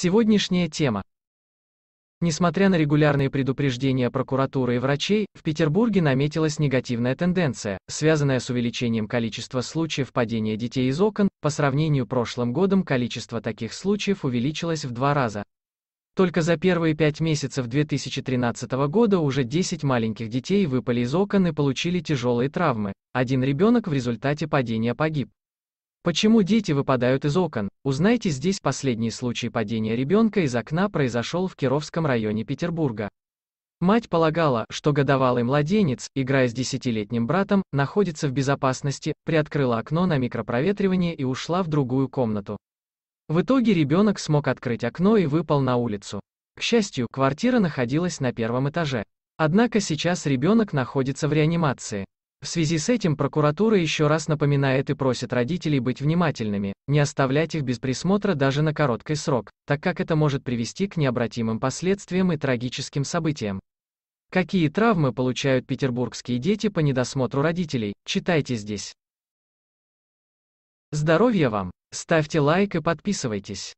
Сегодняшняя тема. Несмотря на регулярные предупреждения прокуратуры и врачей, в Петербурге наметилась негативная тенденция, связанная с увеличением количества случаев падения детей из окон, по сравнению с прошлым годом количество таких случаев увеличилось в два раза. Только за первые пять месяцев 2013 года уже 10 маленьких детей выпали из окон и получили тяжелые травмы, один ребенок в результате падения погиб. Почему дети выпадают из окон? Узнайте здесь последний случай падения ребенка из окна произошел в Кировском районе Петербурга. Мать полагала, что годовалый младенец, играя с десятилетним братом, находится в безопасности, приоткрыла окно на микропроветривание и ушла в другую комнату. В итоге ребенок смог открыть окно и выпал на улицу. К счастью, квартира находилась на первом этаже. Однако сейчас ребенок находится в реанимации. В связи с этим прокуратура еще раз напоминает и просит родителей быть внимательными, не оставлять их без присмотра даже на короткий срок, так как это может привести к необратимым последствиям и трагическим событиям. Какие травмы получают петербургские дети по недосмотру родителей, читайте здесь. Здоровья вам! Ставьте лайк и подписывайтесь.